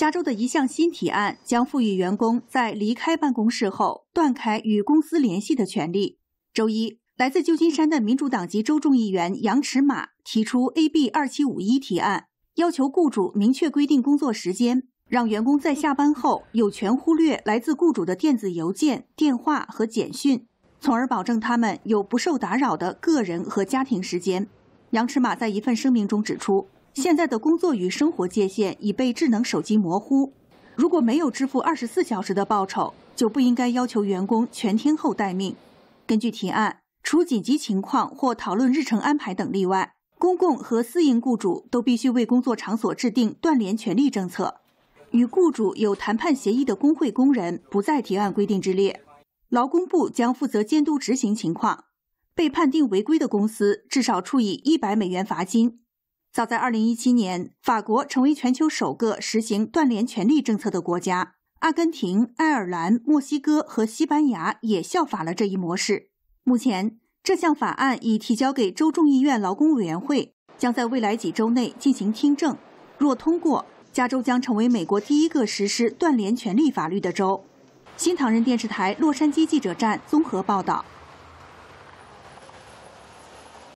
加州的一项新提案将赋予员工在离开办公室后断开与公司联系的权利。周一，来自旧金山的民主党籍州众议员杨尺马提出 A B 二七五一提案，要求雇主明确规定工作时间，让员工在下班后有权忽略来自雇主的电子邮件、电话和简讯，从而保证他们有不受打扰的个人和家庭时间。杨尺马在一份声明中指出。现在的工作与生活界限已被智能手机模糊。如果没有支付二十四小时的报酬，就不应该要求员工全天候待命。根据提案，除紧急情况或讨论日程安排等例外，公共和私营雇主都必须为工作场所制定断联权利政策。与雇主有谈判协议的工会工人不在提案规定之列。劳工部将负责监督执行情况。被判定违规的公司至少处以一百美元罚金。早在2017年，法国成为全球首个实行断联权利政策的国家。阿根廷、爱尔兰、墨西哥和西班牙也效法了这一模式。目前，这项法案已提交给州众议院劳工委员会，将在未来几周内进行听证。若通过，加州将成为美国第一个实施断联权利法律的州。新唐人电视台洛杉矶记者站综合报道。